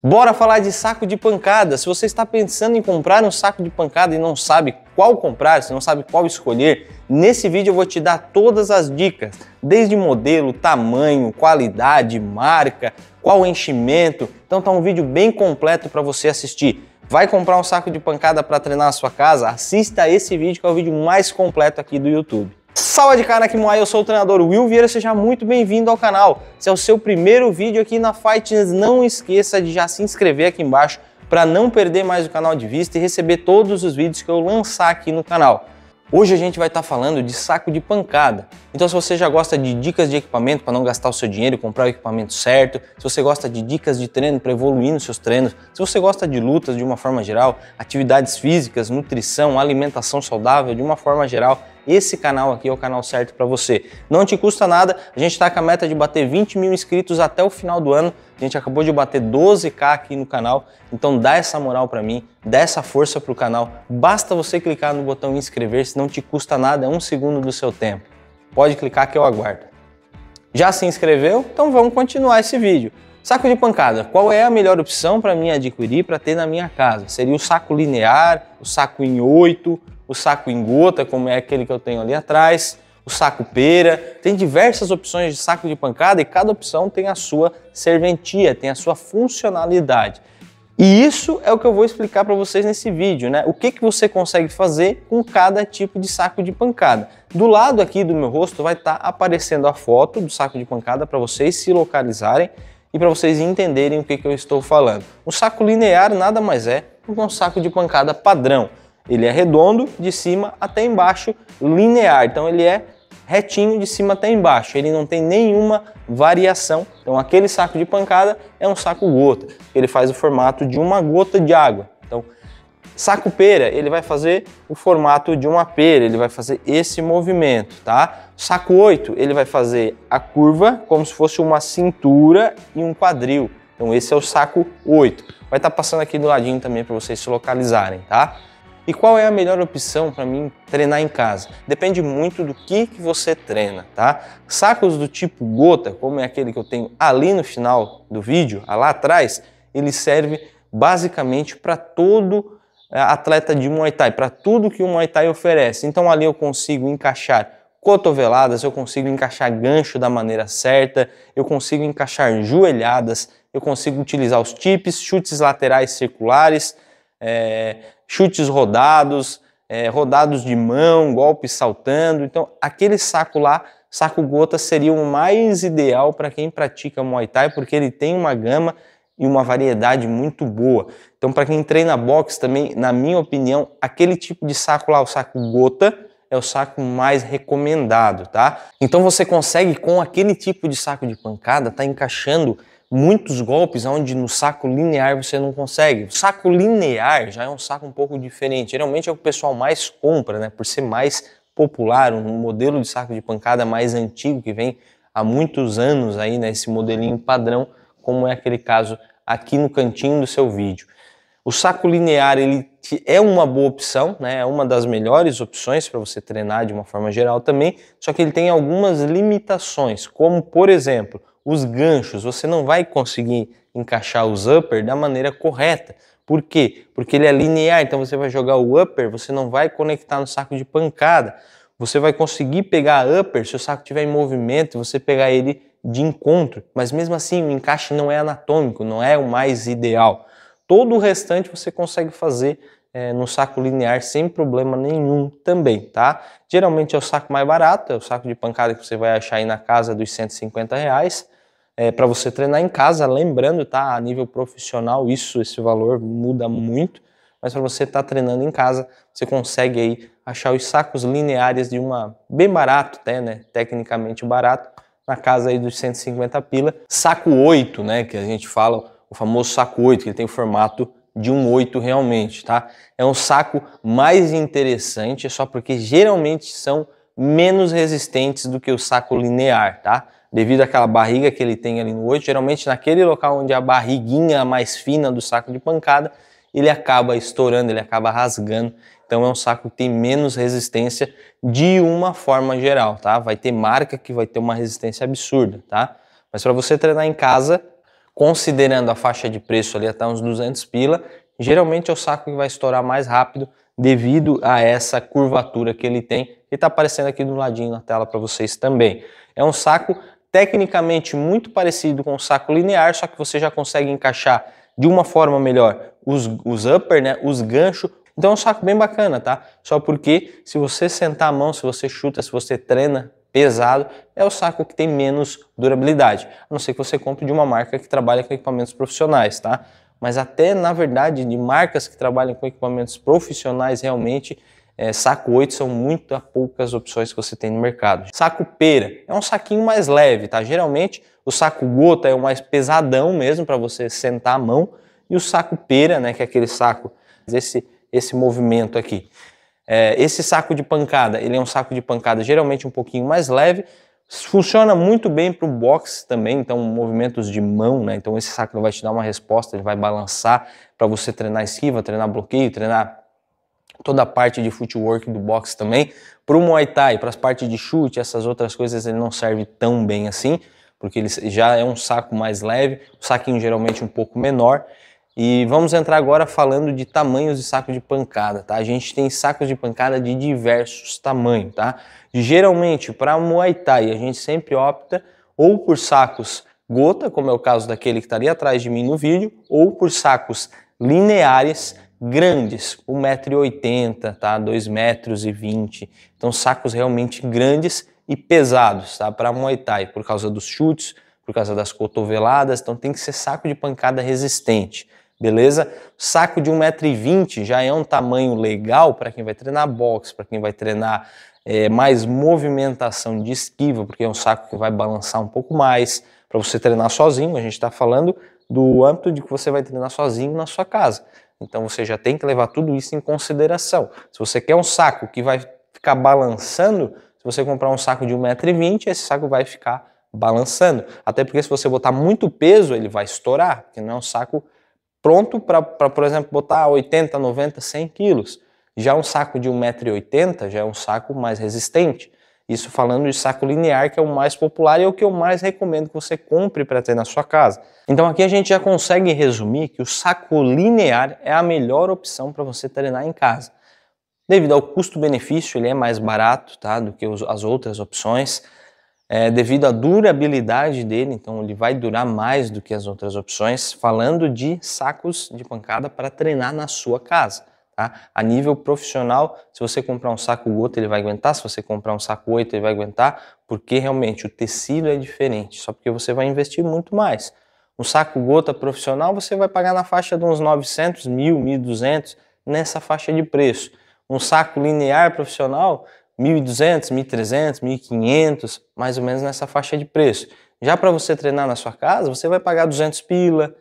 Bora falar de saco de pancada. Se você está pensando em comprar um saco de pancada e não sabe qual comprar, se não sabe qual escolher, nesse vídeo eu vou te dar todas as dicas, desde modelo, tamanho, qualidade, marca, qual enchimento. Então tá um vídeo bem completo para você assistir. Vai comprar um saco de pancada para treinar na sua casa? Assista esse vídeo que é o vídeo mais completo aqui do YouTube. Salve de cara aqui, Moai, eu sou o treinador Will Vieira, seja muito bem-vindo ao canal. Se é o seu primeiro vídeo aqui na Fightness, não esqueça de já se inscrever aqui embaixo para não perder mais o canal de vista e receber todos os vídeos que eu lançar aqui no canal. Hoje a gente vai estar tá falando de saco de pancada. Então se você já gosta de dicas de equipamento para não gastar o seu dinheiro e comprar o equipamento certo, se você gosta de dicas de treino para evoluir nos seus treinos, se você gosta de lutas de uma forma geral, atividades físicas, nutrição, alimentação saudável de uma forma geral, esse canal aqui é o canal certo para você. Não te custa nada, a gente está com a meta de bater 20 mil inscritos até o final do ano. A gente acabou de bater 12k aqui no canal, então dá essa moral para mim, dá essa força para o canal. Basta você clicar no botão inscrever-se, não te custa nada, é um segundo do seu tempo. Pode clicar que eu aguardo. Já se inscreveu? Então vamos continuar esse vídeo. Saco de pancada, qual é a melhor opção para mim adquirir para ter na minha casa? Seria o saco linear, o saco em 8, o saco em gota, como é aquele que eu tenho ali atrás, o saco pera. Tem diversas opções de saco de pancada e cada opção tem a sua serventia, tem a sua funcionalidade. E isso é o que eu vou explicar para vocês nesse vídeo, né? O que, que você consegue fazer com cada tipo de saco de pancada. Do lado aqui do meu rosto vai estar tá aparecendo a foto do saco de pancada para vocês se localizarem e para vocês entenderem o que, que eu estou falando. O saco linear nada mais é do que um saco de pancada padrão. Ele é redondo de cima até embaixo, linear. Então ele é retinho de cima até embaixo. Ele não tem nenhuma variação. Então aquele saco de pancada é um saco gota. Ele faz o formato de uma gota de água. Então saco pera, ele vai fazer o formato de uma pera, ele vai fazer esse movimento, tá? Saco 8, ele vai fazer a curva como se fosse uma cintura e um quadril. Então esse é o saco 8. Vai estar tá passando aqui do ladinho também para vocês se localizarem, tá? E qual é a melhor opção para mim treinar em casa? Depende muito do que, que você treina, tá? Sacos do tipo gota, como é aquele que eu tenho ali no final do vídeo, ah, lá atrás, ele serve basicamente para todo eh, atleta de Muay Thai, para tudo que o Muay Thai oferece. Então ali eu consigo encaixar cotoveladas, eu consigo encaixar gancho da maneira certa, eu consigo encaixar joelhadas, eu consigo utilizar os tips, chutes laterais circulares, é, chutes rodados, é, rodados de mão, golpes saltando. Então, aquele saco lá, saco gota, seria o mais ideal para quem pratica Muay Thai, porque ele tem uma gama e uma variedade muito boa. Então, para quem treina boxe também, na minha opinião, aquele tipo de saco lá, o saco gota, é o saco mais recomendado, tá? Então você consegue com aquele tipo de saco de pancada tá encaixando muitos golpes onde no saco linear você não consegue. O saco linear já é um saco um pouco diferente. Geralmente é o que o pessoal mais compra, né? Por ser mais popular, um modelo de saco de pancada mais antigo que vem há muitos anos aí, né? modelinho padrão, como é aquele caso aqui no cantinho do seu vídeo. O saco linear ele é uma boa opção, né? é uma das melhores opções para você treinar de uma forma geral também, só que ele tem algumas limitações, como por exemplo, os ganchos, você não vai conseguir encaixar os upper da maneira correta. Por quê? Porque ele é linear, então você vai jogar o upper, você não vai conectar no saco de pancada. Você vai conseguir pegar a upper se o saco estiver em movimento, você pegar ele de encontro, mas mesmo assim o encaixe não é anatômico, não é o mais ideal. Todo o restante você consegue fazer é, no saco linear sem problema nenhum também, tá? Geralmente é o saco mais barato, é o saco de pancada que você vai achar aí na casa dos 150 reais é, para você treinar em casa, lembrando, tá? A nível profissional, isso, esse valor muda muito, mas para você estar tá treinando em casa, você consegue aí achar os sacos lineares de uma bem barato, até, né? Tecnicamente barato, na casa aí dos 150 pila. Saco 8, né? Que a gente fala, o famoso saco 8, que ele tem o formato de um 8 realmente, tá? É um saco mais interessante, só porque geralmente são menos resistentes do que o saco linear, tá? devido àquela barriga que ele tem ali no oito, geralmente naquele local onde a barriguinha mais fina do saco de pancada, ele acaba estourando, ele acaba rasgando. Então é um saco que tem menos resistência de uma forma geral, tá? Vai ter marca que vai ter uma resistência absurda, tá? Mas para você treinar em casa, considerando a faixa de preço ali até uns 200 pila, geralmente é o saco que vai estourar mais rápido devido a essa curvatura que ele tem, que está aparecendo aqui do ladinho na tela para vocês também. É um saco tecnicamente muito parecido com o saco linear, só que você já consegue encaixar de uma forma melhor os, os upper, né, os ganchos. Então é um saco bem bacana, tá? Só porque se você sentar a mão, se você chuta, se você treina pesado, é o saco que tem menos durabilidade. A não ser que você compre de uma marca que trabalha com equipamentos profissionais, tá? Mas até, na verdade, de marcas que trabalham com equipamentos profissionais realmente, é, saco 8 são muito poucas opções que você tem no mercado. Saco pera é um saquinho mais leve, tá? Geralmente o saco gota é o mais pesadão mesmo para você sentar a mão e o saco pera, né, que é aquele saco, esse, esse movimento aqui. É, esse saco de pancada, ele é um saco de pancada geralmente um pouquinho mais leve, Funciona muito bem para o boxe também, então movimentos de mão, né? Então esse saco vai te dar uma resposta, ele vai balançar para você treinar esquiva, treinar bloqueio, treinar toda a parte de footwork do boxe também. Para o Muay Thai, para as partes de chute, essas outras coisas ele não serve tão bem assim, porque ele já é um saco mais leve, o saquinho geralmente um pouco menor. E vamos entrar agora falando de tamanhos de saco de pancada, tá? A gente tem sacos de pancada de diversos tamanhos, tá? Geralmente, para Muay Thai, a gente sempre opta ou por sacos gota, como é o caso daquele que está ali atrás de mim no vídeo, ou por sacos lineares, grandes, 1,80m, tá? 2,20m. Então sacos realmente grandes e pesados, tá? Para Muay Thai, por causa dos chutes, por causa das cotoveladas, então tem que ser saco de pancada resistente. Beleza? Saco de 1,20m já é um tamanho legal para quem vai treinar boxe, para quem vai treinar é, mais movimentação de esquiva, porque é um saco que vai balançar um pouco mais. Para você treinar sozinho, a gente está falando do âmbito de que você vai treinar sozinho na sua casa. Então você já tem que levar tudo isso em consideração. Se você quer um saco que vai ficar balançando, se você comprar um saco de 1,20m, esse saco vai ficar balançando. Até porque se você botar muito peso, ele vai estourar, porque não é um saco pronto para, por exemplo, botar 80, 90, 100 quilos. Já um saco de 1,80m já é um saco mais resistente. Isso falando de saco linear, que é o mais popular e é o que eu mais recomendo que você compre para ter na sua casa. Então aqui a gente já consegue resumir que o saco linear é a melhor opção para você treinar em casa. Devido ao custo-benefício, ele é mais barato tá, do que as outras opções. É, devido à durabilidade dele, então ele vai durar mais do que as outras opções, falando de sacos de pancada para treinar na sua casa. Tá? A nível profissional, se você comprar um saco gota, ele vai aguentar, se você comprar um saco oito, ele vai aguentar, porque realmente o tecido é diferente, só porque você vai investir muito mais. Um saco gota profissional você vai pagar na faixa de uns 900, 1000, 1200, nessa faixa de preço. Um saco linear profissional, 1200, 1300, 1500, mais ou menos nessa faixa de preço. Já para você treinar na sua casa, você vai pagar 200 pila,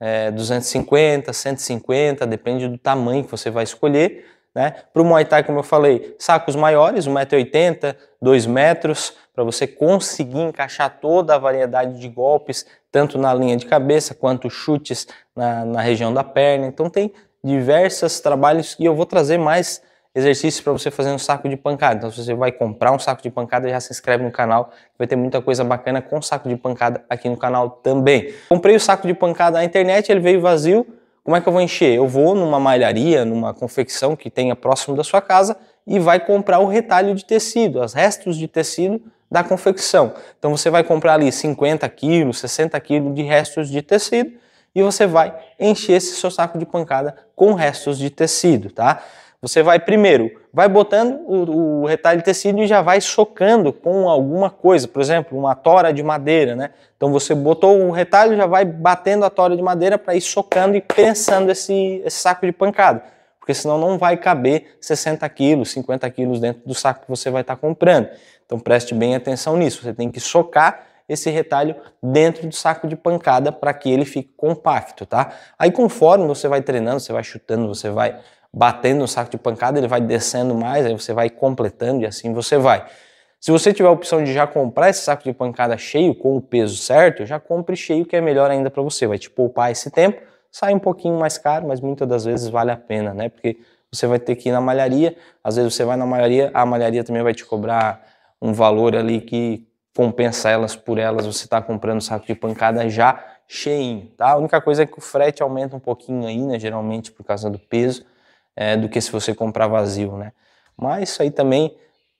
é, 250, 150, depende do tamanho que você vai escolher. Né? Para o Muay Thai, como eu falei, sacos maiores, 1,80m, 2 metros, para você conseguir encaixar toda a variedade de golpes, tanto na linha de cabeça quanto chutes na, na região da perna. Então tem diversos trabalhos e eu vou trazer mais exercícios para você fazer um saco de pancada. Então, se você vai comprar um saco de pancada, já se inscreve no canal, vai ter muita coisa bacana com saco de pancada aqui no canal também. Comprei o saco de pancada na internet, ele veio vazio. Como é que eu vou encher? Eu vou numa malharia, numa confecção que tenha próximo da sua casa e vai comprar o retalho de tecido, os restos de tecido da confecção. Então você vai comprar ali 50 quilos, 60 quilos de restos de tecido e você vai encher esse seu saco de pancada com restos de tecido, tá? Você vai primeiro, vai botando o, o retalho de tecido e já vai socando com alguma coisa, por exemplo, uma tora de madeira, né? Então você botou o retalho, já vai batendo a tora de madeira para ir socando e pensando esse, esse saco de pancada, porque senão não vai caber 60 quilos, 50 quilos dentro do saco que você vai estar tá comprando. Então preste bem atenção nisso, você tem que socar esse retalho dentro do saco de pancada para que ele fique compacto, tá? Aí conforme você vai treinando, você vai chutando, você vai batendo no saco de pancada, ele vai descendo mais, aí você vai completando e assim você vai. Se você tiver a opção de já comprar esse saco de pancada cheio com o peso certo, já compre cheio que é melhor ainda para você, vai te poupar esse tempo, sai um pouquinho mais caro, mas muitas das vezes vale a pena, né? Porque você vai ter que ir na malharia, às vezes você vai na malharia, a malharia também vai te cobrar um valor ali que compensa elas por elas, você está comprando saco de pancada já cheinho, tá? A única coisa é que o frete aumenta um pouquinho aí, né, geralmente por causa do peso, é, do que se você comprar vazio, né? Mas isso aí também,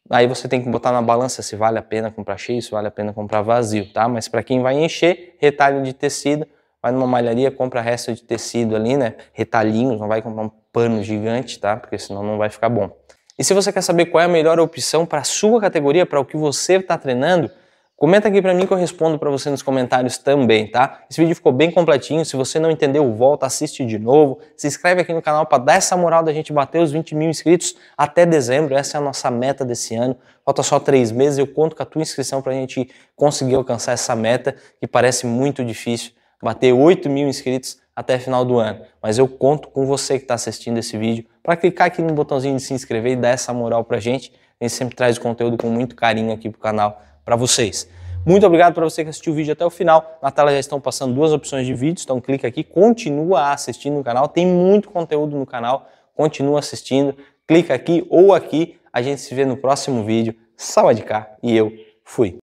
aí você tem que botar na balança se vale a pena comprar cheio, se vale a pena comprar vazio, tá? Mas para quem vai encher, retalho de tecido, vai numa malharia, compra resto de tecido ali, né? Retalhinhos, não vai comprar um pano gigante, tá? Porque senão não vai ficar bom. E se você quer saber qual é a melhor opção para a sua categoria, para o que você está treinando, Comenta aqui para mim que eu respondo para você nos comentários também, tá? Esse vídeo ficou bem completinho, se você não entendeu, volta, assiste de novo, se inscreve aqui no canal para dar essa moral da gente bater os 20 mil inscritos até dezembro, essa é a nossa meta desse ano, falta só três meses, eu conto com a tua inscrição para a gente conseguir alcançar essa meta, que parece muito difícil, bater 8 mil inscritos até final do ano. Mas eu conto com você que está assistindo esse vídeo para clicar aqui no botãozinho de se inscrever e dar essa moral pra gente. A gente sempre traz o conteúdo com muito carinho aqui pro canal para vocês. Muito obrigado para você que assistiu o vídeo até o final. Na tela já estão passando duas opções de vídeos, então clica aqui, continua assistindo no canal, tem muito conteúdo no canal, continua assistindo, clica aqui ou aqui. A gente se vê no próximo vídeo. Salve de cá e eu fui.